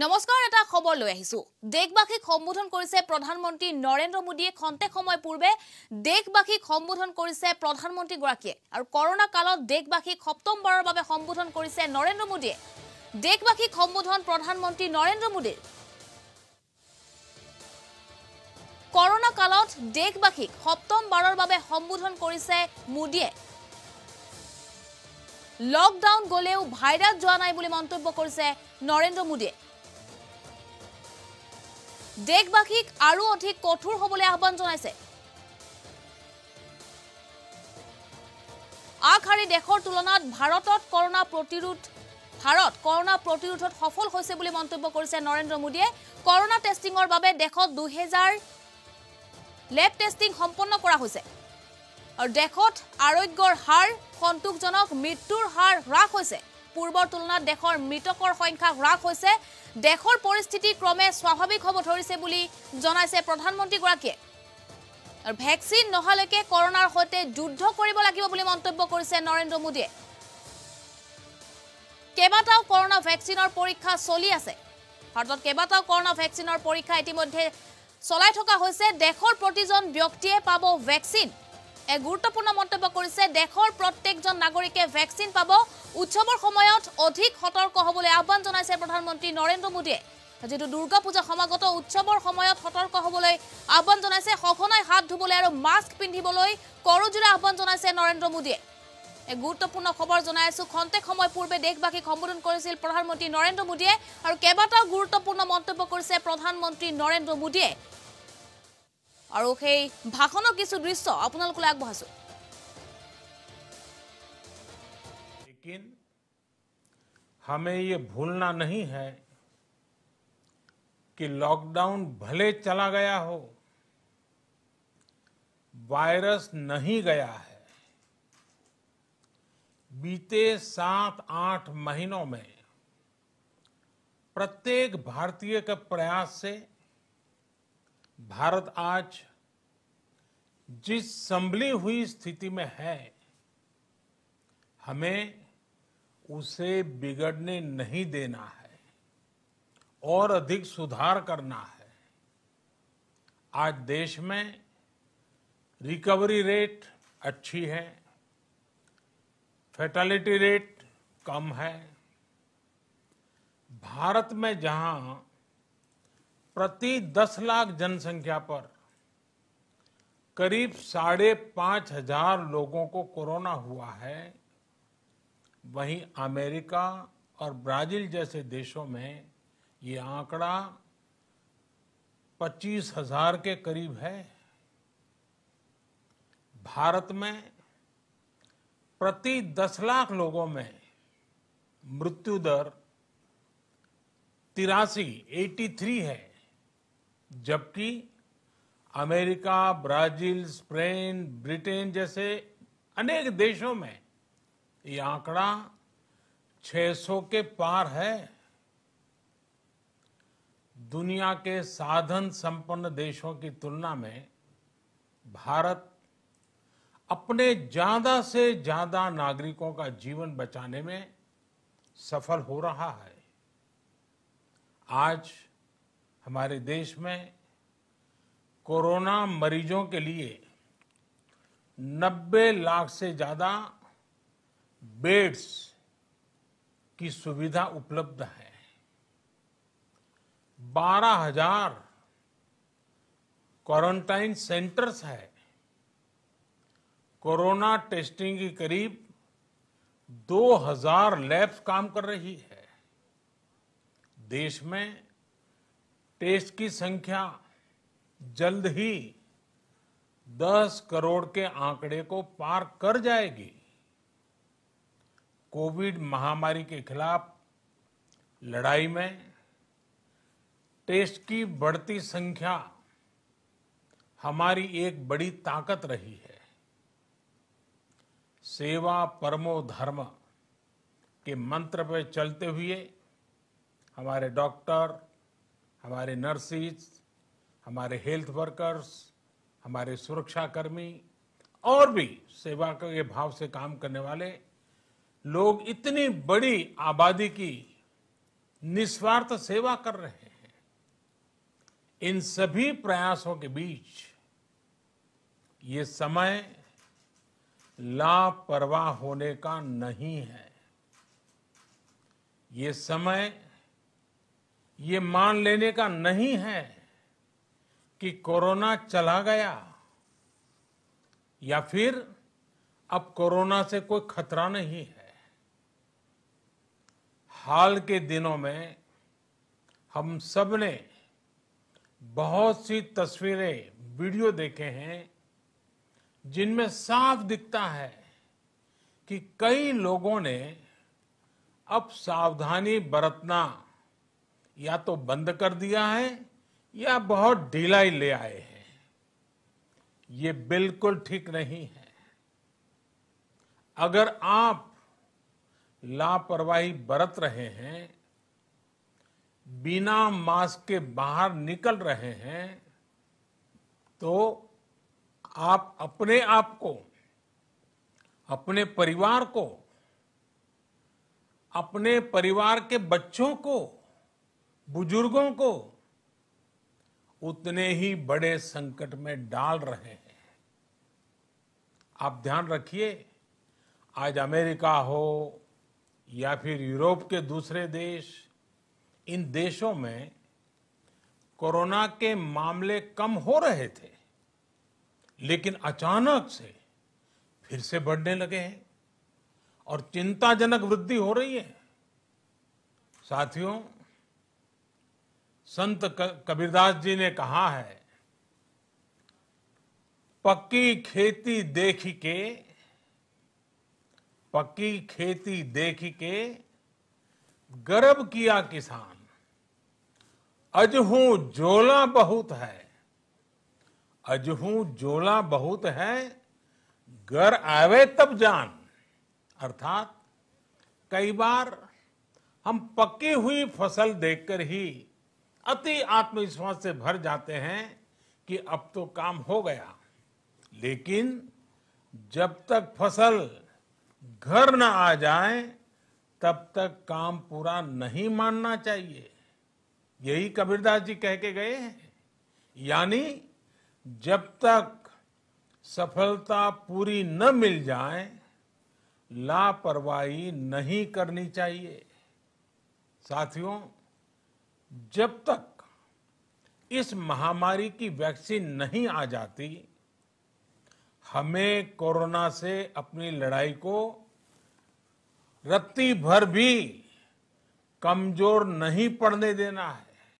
নমস্কাৰ এটা খবৰ লৈ আহিছো দেশবাসীক সম্বোধন কৰিছে প্ৰধানমন্ত্ৰী নৰেন্দ্ৰ মোদীয়ে খন্তেক সময় পূৰ্বে দেশবাসীক সম্বোধন কৰিছে প্ৰধানমন্ত্ৰীগৰাকীয়ে আৰু কৰোণা কালত দেশবাসীক সপ্তমবাৰৰ বাবে সম্বোধন কৰিছে নৰেন্দ্ৰ মোদীয়ে দেশবাসীক সম্বোধন প্ৰধানমন্ত্ৰী নৰেন্দ্ৰ মোদীৰ কৰোণা কালত দেশবাসীক সপ্তমবাৰৰ বাবে সম্বোধন কৰিছে মোদীয়ে লকডাউন গ'লেও ভাইৰাছ যোৱা নাই বুলি মন্তব্য কৰিছে নৰেন্দ্ৰ মোদীয়ে দেশবাসীক আৰু অধিক কঠোৰ হবলৈ আহ্বান জনাইছে আগশাৰী দেশৰ তুলনাত ভাৰতত কৰোণা প্ৰতিৰোধ ভাৰত কৰোণা প্ৰতিৰোধত সফল হৈছে বুলি মন্তব্য কৰিছে নৰেন্দ্ৰ মোদীয়ে কৰোণা টেষ্টিঙৰ বাবে দেশত দুহেজাৰ লেব টেষ্টিং সম্পন্ন কৰা হৈছে আৰু দেশত আৰোগ্যৰ হাৰ সন্তোষজনক মৃত্যুৰ হাৰ হ্ৰাস হৈছে পূৰ্বৰ তুলনাত দেশৰ মৃতকৰ সংখ্যা হ্ৰাস হৈছে দেশৰ পৰিস্থিতি ক্ৰমে স্বাভাৱিক হ'ব ধৰিছে বুলি জনাইছে প্ৰধানমন্ত্ৰীগৰাকীয়ে আৰু ভেকচিন নহালৈকে কৰোণাৰ সৈতে যুদ্ধ কৰিব লাগিব বুলি মন্তব্য কৰিছে নৰেন্দ্ৰ মোদীয়ে কেইবাটাও কৰোণা ভেকচিনৰ পৰীক্ষা চলি আছে ভাৰতত কেইবাটাও কৰোণা ভেকচিনৰ পৰীক্ষা ইতিমধ্যে চলাই থকা হৈছে দেশৰ প্ৰতিজন ব্যক্তিয়ে পাব ভেকচিন এক গুৰুত্বপূৰ্ণ মন্তব্য কৰিছে দেশেৰ প্ৰত্যেকজন নাগৰিকে ভেকচিন পাব উৎসৱৰ সময়ত অধিক সতৰ্ক হবলে আহ্বান জনাইছে প্ৰধানমন্ত্ৰী নৰেন্দ্ৰ মোদিয়ে যেহেতু দুৰ্গা পূজা সমাগত উৎসবেৰ সময়ত সতৰ্ক হবলে আহ্বান জনাইছে সঘনায় হাত ধুবলে আৰু মাস্ক পিন্ধিবলৈ কৰজোড়া আহ্বান জনাইছে নৰেন্দ্ৰ মোদিয়ে এক গুৰুত্বপূৰ্ণ খবৰ জানাই আছো সময় পূৰ্বে দেশবাসীক সম্বোধন কৰিছিল প্ৰধানমন্ত্ৰী নৰেন্দ্ৰ মোদিয়ে আৰু কেবাটাও গুৰুত্বপূৰ্ণ মন্তব্য কৰিছে প্ৰধানমন্ত্ৰী নৰেন্দ্ৰ মোদিয়ে और भाषण ভাষণৰ दृश्य अपना আপোনালোকলৈ আগবঢ়াইছোঁ लेकिन हमें ये भूलना नहीं है कि लॉकडाउन भले चला गया हो वायरस नहीं गया है बीते सात आठ महीनों में प्रत्येक भारतीय के प्रयास से भारत आज जिस संभली हुई स्थिति में है हमें उसे बिगड़ने नहीं देना है और अधिक सुधार करना है आज देश में रिकवरी रेट अच्छी है फैटलिटी रेट कम है भारत में जहां प्रति दस लाख जनसंख्या पर करीब साढ़े पांच हजार लोगों को कोरोना हुआ है वहीं अमेरिका और ब्राजील जैसे देशों में ये आंकड़ा पच्चीस हजार के करीब है भारत में प्रति दस लाख लोगों में मृत्यु दर तिरासी एटी थ्री है जबकि अमेरिका ब्राजील स्पेन ब्रिटेन जैसे अनेक देशों में ये आंकड़ा 600 के पार है दुनिया के साधन संपन्न देशों की तुलना में भारत अपने ज्यादा से ज्यादा नागरिकों का जीवन बचाने में सफल हो रहा है आज हमारे देश में कोरोना मरीजों के लिए 90 लाख से ज्यादा बेड्स की सुविधा उपलब्ध है बारह हजार क्वारंटाइन सेंटर्स है कोरोना टेस्टिंग की करीब 2000 लैब्स काम कर रही है देश में टेस्ट की संख्या जल्द ही 10 करोड़ के आंकड़े को पार कर जाएगी कोविड महामारी के खिलाफ लड़ाई में टेस्ट की बढ़ती संख्या हमारी एक बड़ी ताकत रही है सेवा परमो धर्म के मंत्र पर चलते हुए हमारे डॉक्टर हमारे नर्सिस हमारे हेल्थ वर्कर्स हमारे सुरक्षाकर्मी और भी सेवा के भाव से काम करने वाले लोग इतनी बड़ी आबादी की निस्वार्थ सेवा कर रहे हैं इन सभी प्रयासों के बीच ये समय लापरवाह होने का नहीं है ये समय ये मान लेने का नहीं है कि कोरोना चला गया या फिर अब कोरोना से कोई खतरा नहीं है हाल के दिनों में हम सब ने बहुत सी तस्वीरें वीडियो देखे हैं जिनमें साफ दिखता है कि कई लोगों ने अब सावधानी बरतना या तो बंद कर दिया है या बहुत ढिलाई ले आए हैं ये बिल्कुल ठीक नहीं है अगर आप लापरवाही बरत रहे हैं बिना मास्क के बाहर निकल रहे हैं तो आप अपने आप को अपने परिवार को अपने परिवार के बच्चों को बुजुर्गों को उतने ही बड़े संकट में डाल रहे हैं आप ध्यान रखिए आज अमेरिका हो या फिर यूरोप के दूसरे देश इन देशों में कोरोना के मामले कम हो रहे थे लेकिन अचानक से फिर से बढ़ने लगे हैं और चिंताजनक वृद्धि हो रही है साथियों संत कबीरदास जी ने कहा है पक्की खेती देख के पक्की खेती देख के गर्व किया किसान अजहू जोला बहुत है अजहू जोला बहुत है घर आवे तब जान अर्थात कई बार हम पकी हुई फसल देखकर ही अति आत्मविश्वास से भर जाते हैं कि अब तो काम हो गया लेकिन जब तक फसल घर न आ जाए तब तक काम पूरा नहीं मानना चाहिए यही कबीरदास जी कह के गए हैं यानी जब तक सफलता पूरी न मिल जाए लापरवाही नहीं करनी चाहिए साथियों जब तक इस महामारी की वैक्सीन नहीं आ जाती हमें कोरोना से अपनी लड़ाई को रत्ती भर भी कमजोर नहीं पड़ने देना है